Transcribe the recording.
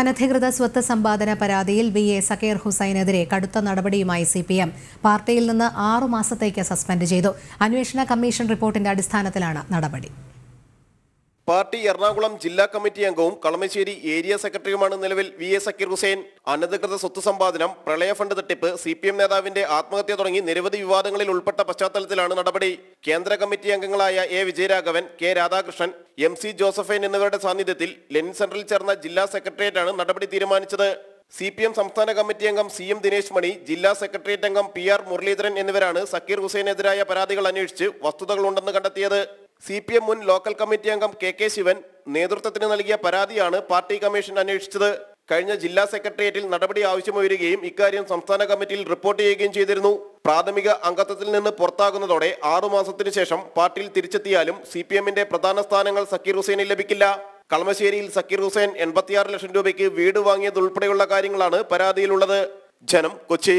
അനധികൃത സ്വത്ത് സമ്പാദന പരാതിയിൽ വി എ സക്കീർ ഹുസൈനെതിരെ കടുത്ത നടപടിയുമായി സി പി എം പാർട്ടിയിൽ നിന്ന് ആറു മാസത്തേക്ക് സസ്പെൻഡ് ചെയ്തു അന്വേഷണ കമ്മീഷൻ റിപ്പോർട്ടിന്റെ അടിസ്ഥാനത്തിലാണ് നടപടി പാർട്ടി എറണാകുളം ജില്ലാ കമ്മിറ്റി അംഗവും കളമശ്ശേരി ഏരിയ സെക്രട്ടറിയുമാണ് നിലവിൽ വി എ സക്കീർ ഹുസൈൻ അനധികൃത സ്വത്ത് സമ്പാദനം പ്രളയ ഫണ്ട് തട്ടിപ്പ് സി പി എം നേതാവിന്റെ ആത്മഹത്യ തുടങ്ങി നിരവധി വിവാദങ്ങളിൽ ഉൾപ്പെട്ട പശ്ചാത്തലത്തിലാണ് നടപടി കേന്ദ്ര കമ്മിറ്റി അംഗങ്ങളായ A Vijayaraghavan K Radhakrishnan M C Josephine എന്നിവരുടെ സാന്നിധ്യത്തിൽ ലെനിൻ സെന്ററിൽ ചേർന്ന ജില്ലാ സെക്രട്ടേറിയറ്റാണ് നടപടി തീരുമാനിച്ചത് സി പി എം സംസ്ഥാന കമ്മിറ്റി അംഗം സി എം ദിനേശ് മണി ജില്ലാ സെക്രട്ടേറിയറ്റ് അംഗം പി ആർ മുരളീധരൻ എന്നിവരാണ് സക്കീർ ഹുസൈനെതിരായ പരാതികൾ അന്വേഷിച്ച് വസ്തുതകളുണ്ടെന്ന് കണ്ടെത്തിയത് സി പി എം മുൻ ലോക്കൽ കമ്മിറ്റി അംഗം കെ കെ ശിവൻ നേതൃത്വത്തിന് നൽകിയ പരാതിയാണ് പാർട്ടി കമ്മീഷൻ അന്വേഷിച്ചത് കഴിഞ്ഞ ജില്ലാ സെക്രട്ടേറിയറ്റിൽ നടപടി ആവശ്യമുയരുകയും ഇക്കാര്യം സംസ്ഥാന കമ്മിറ്റിയിൽ റിപ്പോർട്ട് ചെയ്യുകയും ചെയ്തിരുന്നു പ്രാഥമിക അംഗത്വത്തിൽ നിന്ന് പുറത്താകുന്നതോടെ മാസത്തിനു ശേഷം പാർട്ടിയിൽ തിരിച്ചെത്തിയാലും സി പി എമ്മിന്റെ പ്രധാന സ്ഥാനങ്ങൾ സക്കീർ ഹുസൈനിൽ ലഭിക്കില്ല കളമശ്ശേരിയിൽ സക്കീർ ഹുസൈൻ എൺപത്തിയാറ് ലക്ഷം രൂപയ്ക്ക് വീട് വാങ്ങിയതുൾപ്പെടെയുള്ള കാര്യങ്ങളാണ് പരാതിയിലുള്ളത് ജനം കൊച്ചി